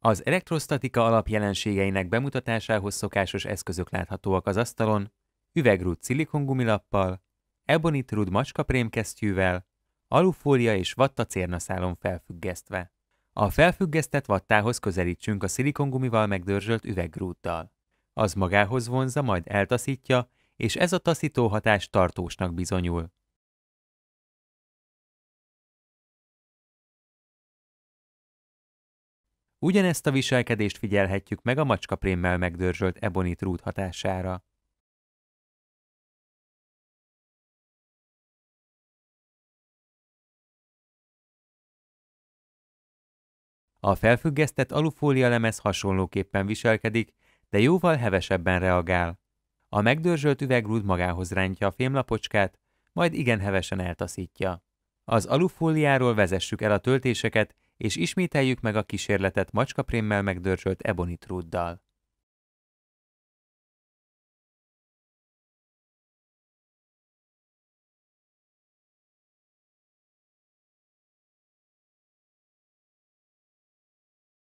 Az elektrostatika alapjelenségeinek bemutatásához szokásos eszközök láthatóak az asztalon, üvegrúd szilikongumilappal, ebonit rúd macskaprémkesztyűvel, alufólia és cérnaszálon felfüggesztve. A felfüggesztett vattához közelítsünk a szilikongumival megdörzsölt üvegrúddal. Az magához vonza, majd eltaszítja, és ez a taszító hatás tartósnak bizonyul. Ugyanezt a viselkedést figyelhetjük meg a macskaprémmel megdörzsölt ebonit rút hatására. A felfüggesztett alufólia lemez hasonlóképpen viselkedik, de jóval hevesebben reagál. A megdörzsölt üvegrúd magához rántja a fémlapocskát, majd igen hevesen eltaszítja. Az alufóliáról vezessük el a töltéseket, és ismételjük meg a kísérletet macskaprémmel megdörzsölt ebonitrúddal.